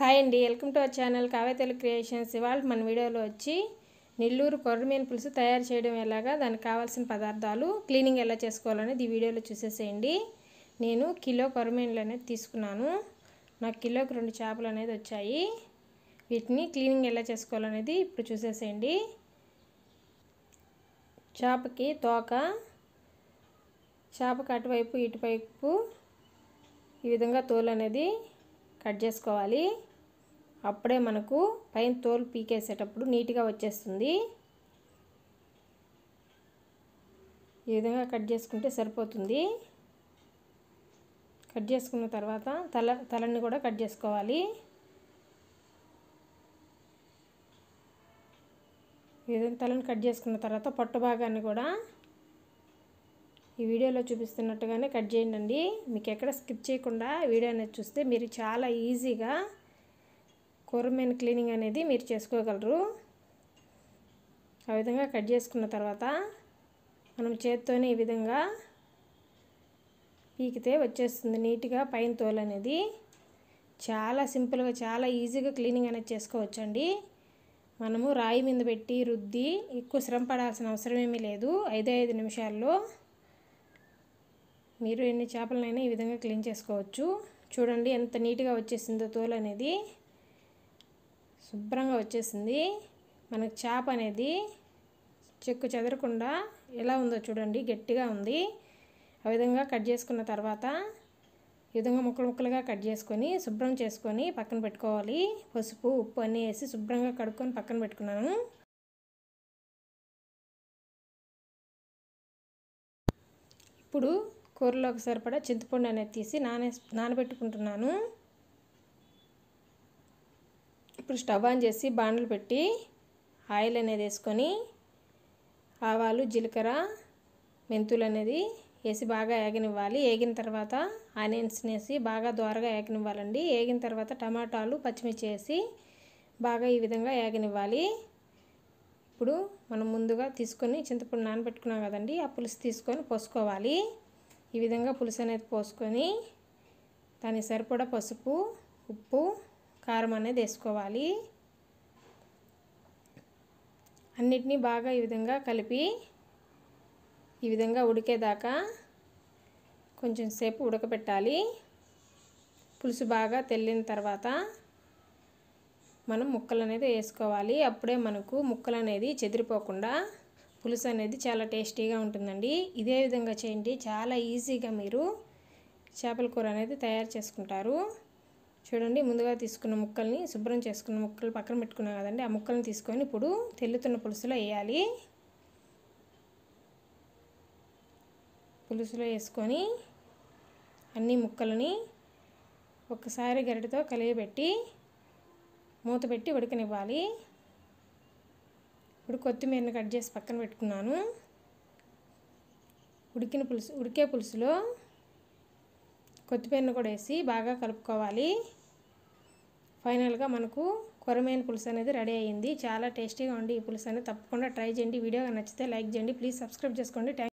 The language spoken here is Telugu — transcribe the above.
హాయ్ అండి వెల్కమ్ టు అవర్ ఛానల్ కావేతలు క్రియేషన్స్ ఇవాళ మన వీడియోలో వచ్చి నెల్లూరు కొర్రమీన పులుసు తయారు చేయడం ఎలాగా దానికి కావాల్సిన పదార్థాలు క్లీనింగ్ ఎలా చేసుకోవాలనేది ఈ వీడియోలో చూసేసేయండి నేను కిలో కొర్రమీన్లు అనేది తీసుకున్నాను నాకు కిలోకి రెండు చేపలు అనేది వచ్చాయి వీటిని క్లీనింగ్ ఎలా చేసుకోవాలనేది ఇప్పుడు చూసేసేయండి చేపకి తోక చేపకి అటువైపు ఇటువైపు ఈ విధంగా తోలు అనేది కట్ చేసుకోవాలి అప్పుడే మనకు పైన తోలు పీకేసేటప్పుడు నీట్గా వచ్చేస్తుంది ఈ విధంగా కట్ చేసుకుంటే సరిపోతుంది కట్ చేసుకున్న తర్వాత తల తలని కూడా కట్ చేసుకోవాలి ఈ విధంగా తలని కట్ చేసుకున్న తర్వాత పొట్ట భాగాన్ని కూడా ఈ వీడియోలో చూపిస్తున్నట్టుగానే కట్ చేయండి మీకు ఎక్కడ స్కిప్ చేయకుండా వీడియో అనేది చూస్తే మీరు చాలా ఈజీగా కొరమైన క్లీనింగ్ అనేది మీరు చేసుకోగలరు ఆ విధంగా కట్ చేసుకున్న తర్వాత మనం చేత్తోనే ఈ విధంగా పీకితే వచ్చేస్తుంది నీట్గా పైన తోలు అనేది చాలా సింపుల్గా చాలా ఈజీగా క్లీనింగ్ అనేది చేసుకోవచ్చండి మనము రాయి మీద పెట్టి రుద్ది ఎక్కువ శ్రమ పడాల్సిన అవసరం ఏమీ లేదు ఐదు ఐదు నిమిషాల్లో మీరు ఎన్ని చేపలనైనా ఈ విధంగా క్లీన్ చేసుకోవచ్చు చూడండి ఎంత నీట్గా వచ్చేసిందో తోలు అనేది శుభ్రంగా వచ్చేసింది మనకు చేప అనేది చెక్కు చెదరకుండా ఎలా ఉందో చూడండి గట్టిగా ఉంది ఆ విధంగా కట్ చేసుకున్న తర్వాత ఈ విధంగా ముక్కలు ముక్కలుగా కట్ చేసుకొని శుభ్రం చేసుకొని పక్కన పెట్టుకోవాలి పసుపు ఉప్పు అన్నీ వేసి శుభ్రంగా కడుక్కొని పక్కన పెట్టుకున్నాను ఇప్పుడు కూరలోకి సరిపడా చింతపండు అనేది తీసి నానే నానబెట్టుకుంటున్నాను ఇప్పుడు స్టవ్ ఆన్ చేసి బాండలు పెట్టి ఆయిల్ అనేది వేసుకొని ఆవాలు జీలకర్ర మెంతులు అనేది వేసి బాగా ఏగనివ్వాలి ఏగిన తర్వాత ఆనియన్స్ని వేసి బాగా దోరగా ఏగనివ్వాలండి ఏగిన తర్వాత టమాటాలు పచ్చిమిర్చి వేసి బాగా ఈ విధంగా ఏగనివ్వాలి ఇప్పుడు మనం ముందుగా తీసుకొని చింతపండు నానబెట్టుకున్నాం కదండి ఆ పులుసు తీసుకొని పోసుకోవాలి ఈ విధంగా పులుసు అనేది పోసుకొని దానికి సరిపడా పసుపు ఉప్పు కారం అనేది వేసుకోవాలి అన్నిటినీ బాగా ఈ విధంగా కలిపి ఈ విధంగా ఉడికేదాకా కొంచెం సేపు ఉడకబెట్టాలి పులుసు బాగా తెల్లిన తర్వాత మనం ముక్కలు అనేది వేసుకోవాలి అప్పుడే మనకు ముక్కలు అనేది చెదిరిపోకుండా పులుసు అనేది చాలా టేస్టీగా ఉంటుందండి ఇదే విధంగా చేయండి చాలా ఈజీగా మీరు చేపల కూర అనేది తయారు చేసుకుంటారు చూడండి ముందుగా తీసుకున్న ముక్కల్ని శుభ్రం చేసుకున్న ముక్కలు పక్కన పెట్టుకున్నాం కదండి ఆ ముక్కల్ని తీసుకొని ఇప్పుడు తెల్లుతున్న పులుసులో వేయాలి పులుసులో వేసుకొని అన్ని ముక్కలని ఒక్కసారి గరిటతో కలియబెట్టి మూత పెట్టి ఉడకనివ్వాలి ఇప్పుడు కొత్తిమీరని కట్ చేసి పక్కన పెట్టుకున్నాను ఉడికిన పులుసు ఉడికే పులుసులో కొత్తిపీరను కూడా వేసి బాగా కలుపుకోవాలి ఫైనల్గా మనకు కొరమైన పులుసు అనేది రెడీ అయ్యింది చాలా టేస్టీగా ఉండి ఈ పులుసు అనేది తప్పకుండా ట్రై చేయండి వీడియో నచ్చితే లైక్ చేయండి ప్లీజ్ సబ్స్క్రైబ్ చేసుకోండి